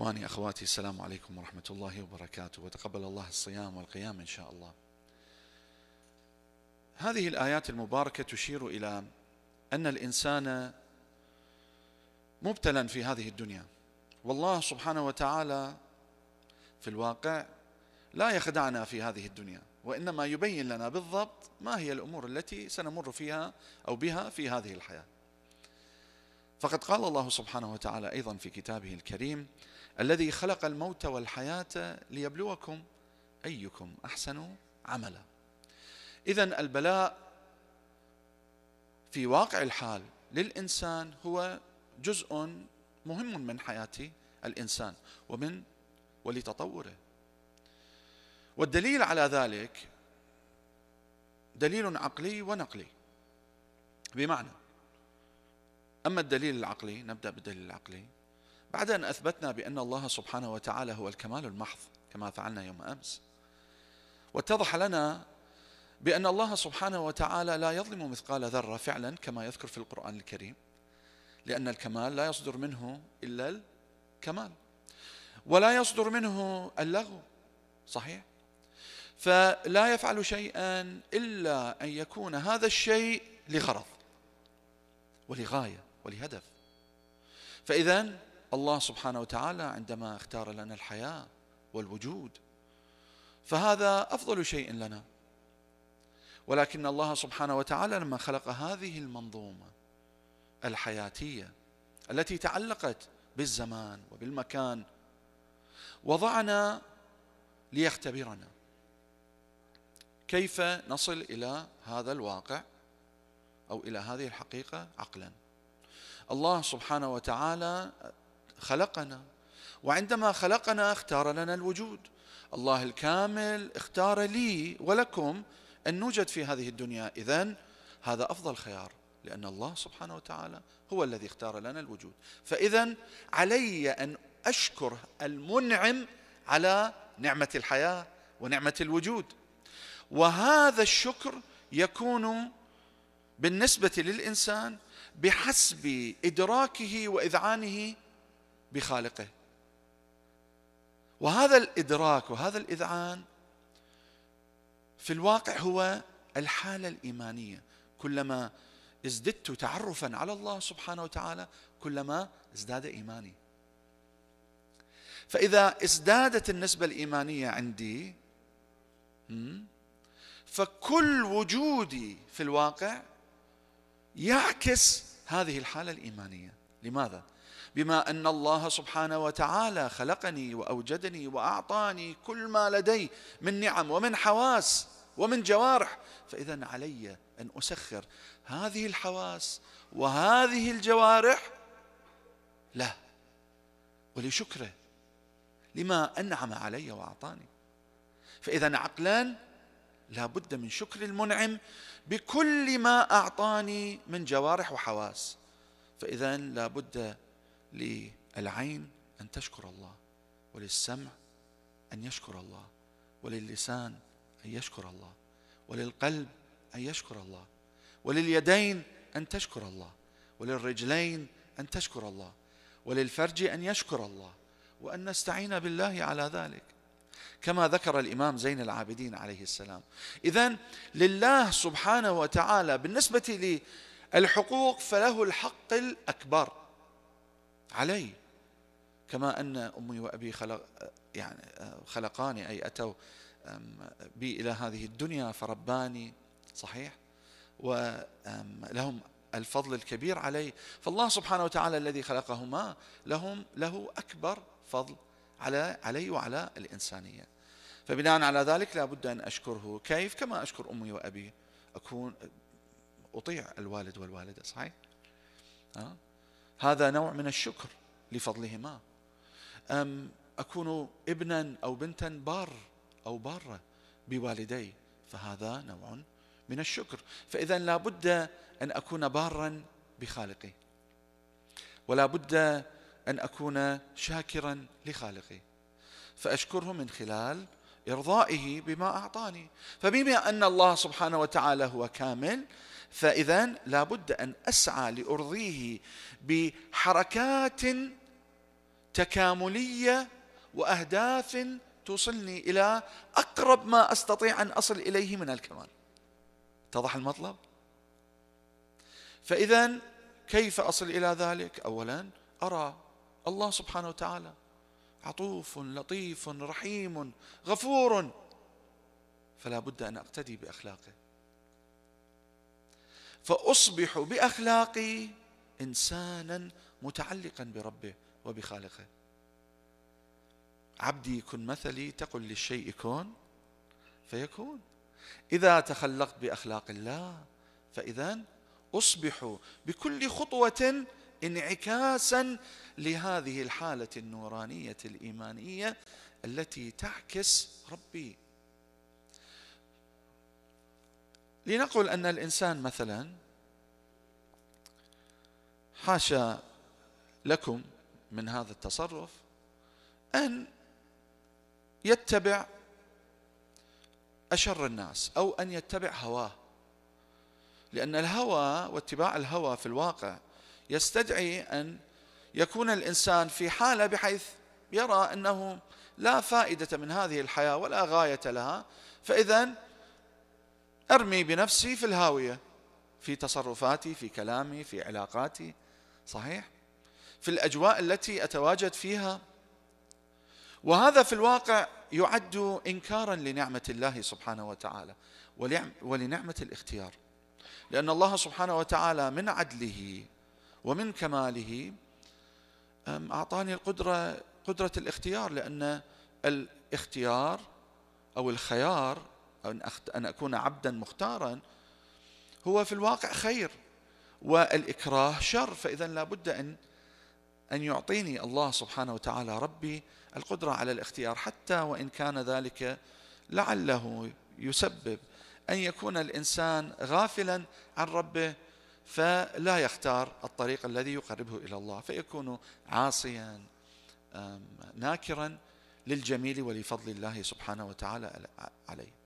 إخواني أخواتي السلام عليكم ورحمة الله وبركاته وتقبل الله الصيام والقيام إن شاء الله هذه الآيات المباركة تشير إلى أن الإنسان مبتلى في هذه الدنيا والله سبحانه وتعالى في الواقع لا يخدعنا في هذه الدنيا وإنما يبين لنا بالضبط ما هي الأمور التي سنمر فيها أو بها في هذه الحياة فقد قال الله سبحانه وتعالى أيضا في كتابه الكريم الذي خلق الموت والحياة ليبلوكم أيكم أحسن عملا إذا البلاء في واقع الحال للإنسان هو جزء مهم من حياة الإنسان ومن ولتطوره والدليل على ذلك دليل عقلي ونقلي بمعنى أما الدليل العقلي نبدأ بالدليل العقلي بعد أن أثبتنا بأن الله سبحانه وتعالى هو الكمال المحض كما فعلنا يوم أمس واتضح لنا بأن الله سبحانه وتعالى لا يظلم مثقال ذرة فعلا كما يذكر في القرآن الكريم لأن الكمال لا يصدر منه إلا الكمال ولا يصدر منه اللغو صحيح فلا يفعل شيئا إلا أن يكون هذا الشيء لغرض ولغاية ولهدف فإذا الله سبحانه وتعالى عندما اختار لنا الحياة والوجود فهذا أفضل شيء لنا ولكن الله سبحانه وتعالى لما خلق هذه المنظومة الحياتية التي تعلقت بالزمان وبالمكان وضعنا ليختبرنا كيف نصل الى هذا الواقع او الى هذه الحقيقه عقلا الله سبحانه وتعالى خلقنا وعندما خلقنا اختار لنا الوجود الله الكامل اختار لي ولكم أن نوجد في هذه الدنيا إذا هذا أفضل خيار لأن الله سبحانه وتعالى هو الذي اختار لنا الوجود فإذا علي أن أشكر المنعم على نعمة الحياة ونعمة الوجود وهذا الشكر يكون بالنسبة للإنسان بحسب إدراكه وإذعانه بخالقه وهذا الادراك وهذا الاذعان في الواقع هو الحاله الايمانيه كلما ازددت تعرفا على الله سبحانه وتعالى كلما ازداد ايماني فاذا ازدادت النسبه الايمانيه عندي فكل وجودي في الواقع يعكس هذه الحاله الايمانيه لماذا بما أن الله سبحانه وتعالى خلقني وأوجدني وأعطاني كل ما لدي من نعم ومن حواس ومن جوارح فإذا علي أن أسخر هذه الحواس وهذه الجوارح له ولشكره لما أنعم علي وأعطاني فإذا عقلا لا بد من شكر المنعم بكل ما أعطاني من جوارح وحواس فإذا لا بد للعين أن تشكر الله وللسمع أن يشكر الله وللسان أن يشكر الله وللقلب أن يشكر الله ولليدين أن تشكر الله وللرجلين أن تشكر الله وللفرج أن يشكر الله وأن نستعين بالله على ذلك كما ذكر الإمام زين العابدين عليه السلام إذا لله سبحانه وتعالى بالنسبة للحقوق فله الحق الأكبر علي كما أن أمي وأبي خلق يعني خلقاني أي أتوا بي إلى هذه الدنيا فرباني صحيح ولهم الفضل الكبير علي فالله سبحانه وتعالى الذي خلقهما لهم له أكبر فضل على علي وعلى الإنسانية فبناء على ذلك لابد أن أشكره كيف كما أشكر أمي وأبي أكون أطيع الوالد والوالدة صحيح؟ أه؟ هذا نوع من الشكر لفضلهما أم أكون ابنا أو بنتا بار أو بارة بوالدي فهذا نوع من الشكر فإذا لا بد أن أكون بارا بخالقي ولا بد أن أكون شاكرا لخالقي فأشكره من خلال إرضائه بما أعطاني فبما أن الله سبحانه وتعالى هو كامل فإذا لابد أن أسعى لأرضيه بحركات تكاملية وأهداف توصلني إلى أقرب ما أستطيع أن أصل إليه من الكمال اتضح المطلب؟ فإذا كيف أصل إلى ذلك؟ أولا أرى الله سبحانه وتعالى عطوف لطيف رحيم غفور فلا بد أن أقتدي بأخلاقه فأصبح بأخلاقي إنسانا متعلقا بربه وبخالقه عبدي كن مثلي تقل للشيء كون فيكون إذا تخلقت بأخلاق الله فإذا أصبح بكل خطوة انعكاسا لهذه الحالة النورانية الإيمانية التي تعكس ربي لنقل أن الإنسان مثلا حاشا لكم من هذا التصرف أن يتبع أشر الناس أو أن يتبع هواه لأن الهوى واتباع الهوى في الواقع يستدعي أن يكون الإنسان في حالة بحيث يرى أنه لا فائدة من هذه الحياة ولا غاية لها فإذا ارمي بنفسي في الهاويه في تصرفاتي في كلامي في علاقاتي صحيح في الاجواء التي اتواجد فيها وهذا في الواقع يعد انكارا لنعمه الله سبحانه وتعالى ولنعمه الاختيار لان الله سبحانه وتعالى من عدله ومن كماله اعطاني القدره قدره الاختيار لان الاختيار او الخيار أن أكون عبدا مختارا هو في الواقع خير والإكراه شر فإذا لابد أن أن يعطيني الله سبحانه وتعالى ربي القدرة على الاختيار حتى وإن كان ذلك لعله يسبب أن يكون الإنسان غافلا عن ربه فلا يختار الطريق الذي يقربه إلى الله فيكون عاصيا ناكرا للجميل ولفضل الله سبحانه وتعالى عليه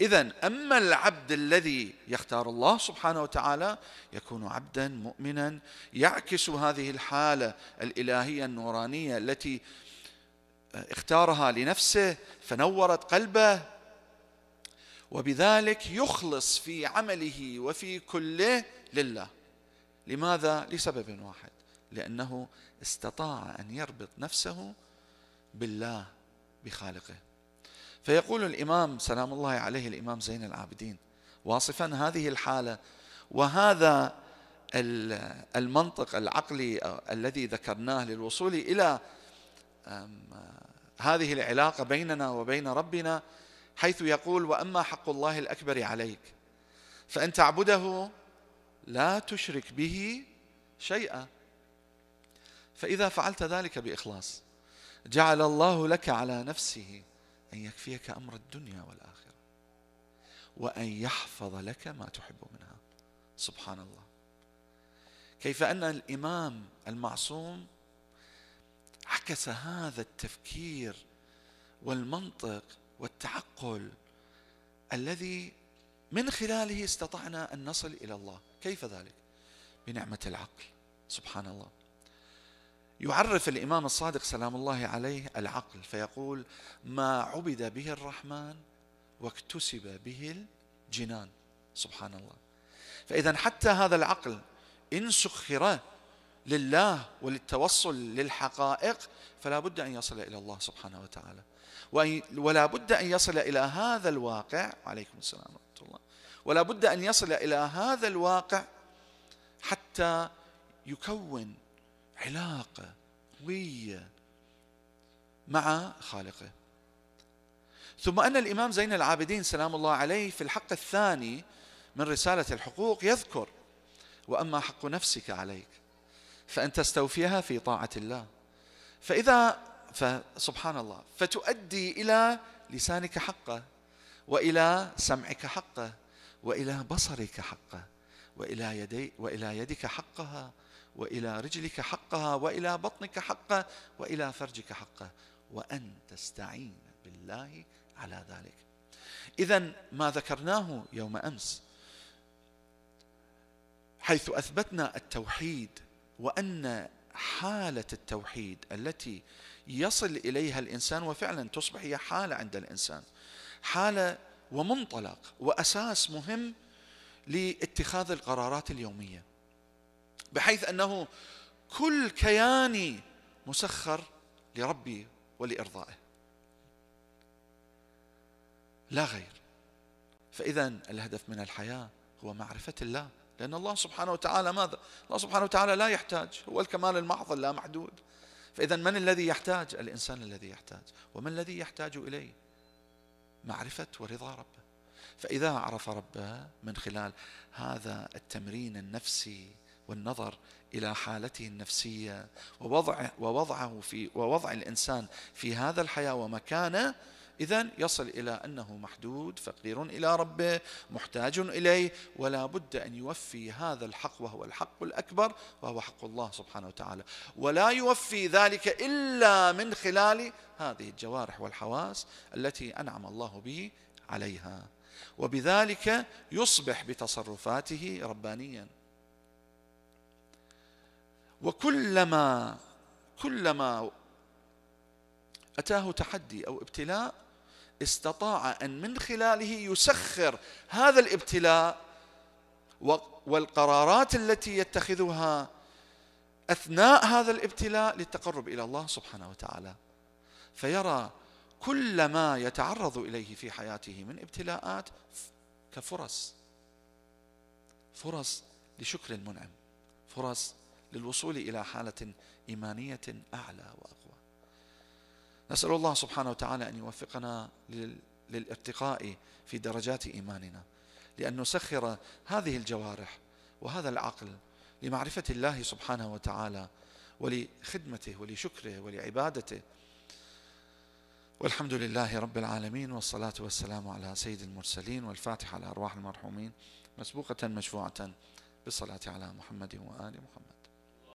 إذا أما العبد الذي يختار الله سبحانه وتعالى يكون عبدا مؤمنا يعكس هذه الحالة الإلهية النورانية التي اختارها لنفسه فنورت قلبه وبذلك يخلص في عمله وفي كله لله لماذا؟ لسبب واحد لأنه استطاع أن يربط نفسه بالله بخالقه فيقول الإمام سلام الله عليه الإمام زين العابدين واصفا هذه الحالة وهذا المنطق العقلي الذي ذكرناه للوصول إلى هذه العلاقة بيننا وبين ربنا حيث يقول وأما حق الله الأكبر عليك فأن تعبده لا تشرك به شيئا فإذا فعلت ذلك بإخلاص جعل الله لك على نفسه أن يكفيك أمر الدنيا والآخرة وأن يحفظ لك ما تحب منها سبحان الله كيف أن الإمام المعصوم عكس هذا التفكير والمنطق والتعقل الذي من خلاله استطعنا أن نصل إلى الله كيف ذلك؟ بنعمة العقل سبحان الله يعرف الإمام الصادق سلام الله عليه العقل فيقول ما عبد به الرحمن واكتسب به الجنان سبحان الله فإذا حتى هذا العقل إن سخر لله وللتوصل للحقائق فلا بد أن يصل إلى الله سبحانه وتعالى ولا بد أن يصل إلى هذا الواقع وعليكم السلام ورحمة الله ولا بد أن يصل إلى هذا الواقع حتى يكون علاقة قوية مع خالقه ثم أن الإمام زين العابدين سلام الله عليه في الحق الثاني من رسالة الحقوق يذكر وأما حق نفسك عليك فأن تستوفيها في طاعة الله فإذا فسبحان الله فتؤدي إلى لسانك حقه وإلى سمعك حقه وإلى بصرك حقه وإلى يدي وإلى يدك حقها وإلى رجلك حقها وإلى بطنك حقه وإلى فرجك حقه وأن تستعين بالله على ذلك إذا ما ذكرناه يوم أمس حيث أثبتنا التوحيد وأن حالة التوحيد التي يصل إليها الإنسان وفعلا تصبح هي حالة عند الإنسان حالة ومنطلق وأساس مهم لاتخاذ القرارات اليومية بحيث انه كل كياني مسخر لربي ولارضائه لا غير فاذا الهدف من الحياه هو معرفه الله لان الله سبحانه وتعالى ماذا الله سبحانه وتعالى لا يحتاج هو الكمال المحض لا محدود فاذا من الذي يحتاج الانسان الذي يحتاج ومن الذي يحتاج اليه معرفه ورضا ربه فاذا عرف ربه من خلال هذا التمرين النفسي والنظر الى حالته النفسيه ووضع ووضعه في ووضع الانسان في هذا الحياه ومكانه اذا يصل الى انه محدود فقير الى ربه محتاج اليه ولا بد ان يوفي هذا الحق وهو الحق الاكبر وهو حق الله سبحانه وتعالى ولا يوفي ذلك الا من خلال هذه الجوارح والحواس التي انعم الله به عليها وبذلك يصبح بتصرفاته ربانيا وكلما كلما أتاه تحدي أو ابتلاء استطاع أن من خلاله يسخر هذا الابتلاء والقرارات التي يتخذها أثناء هذا الابتلاء للتقرب إلى الله سبحانه وتعالى فيرى كل ما يتعرض إليه في حياته من ابتلاءات كفرص فرص لشكر المنعم فرص للوصول إلى حالة إيمانية أعلى وأقوى نسأل الله سبحانه وتعالى أن يوفقنا للارتقاء في درجات إيماننا لأن نسخر هذه الجوارح وهذا العقل لمعرفة الله سبحانه وتعالى ولخدمته ولشكره ولعبادته والحمد لله رب العالمين والصلاة والسلام على سيد المرسلين والفاتحة على أرواح المرحومين مسبوقة مشفوعة بالصلاة على محمد وآل محمد